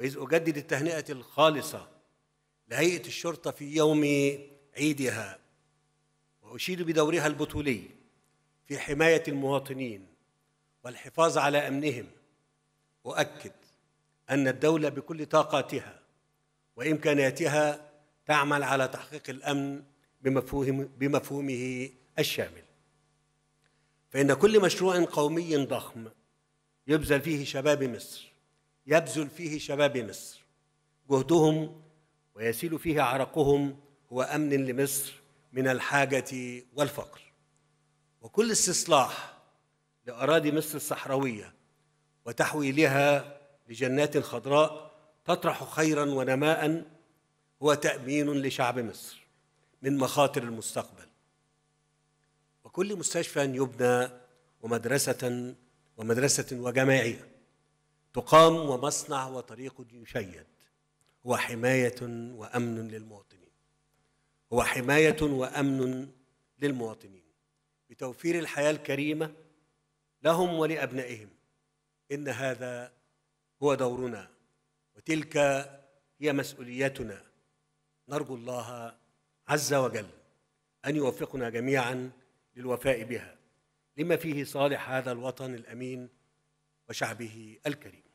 وإذ أجدد التهنئة الخالصة لهيئة الشرطة في يوم عيدها وأشيد بدورها البطولي في حماية المواطنين والحفاظ على أمنهم أؤكد أن الدولة بكل طاقاتها وإمكاناتها تعمل على تحقيق الأمن بمفهوم بمفهومه الشامل فإن كل مشروع قومي ضخم يبذل فيه شباب مصر يبذل فيه شباب مصر جهدهم ويسيل فيه عرقهم هو امن لمصر من الحاجه والفقر وكل استصلاح لاراضي مصر الصحراويه وتحويلها لجنات خضراء تطرح خيرا ونماء هو تامين لشعب مصر من مخاطر المستقبل وكل مستشفى يبنى ومدرسه ومدرسه وجماعيه تقام ومصنع وطريق يشيد هو حماية وأمن للمواطنين هو حماية وأمن للمواطنين بتوفير الحياة الكريمة لهم ولأبنائهم إن هذا هو دورنا وتلك هي مسؤوليتنا نرجو الله عز وجل أن يوفقنا جميعا للوفاء بها لما فيه صالح هذا الوطن الأمين وشعبه الكريم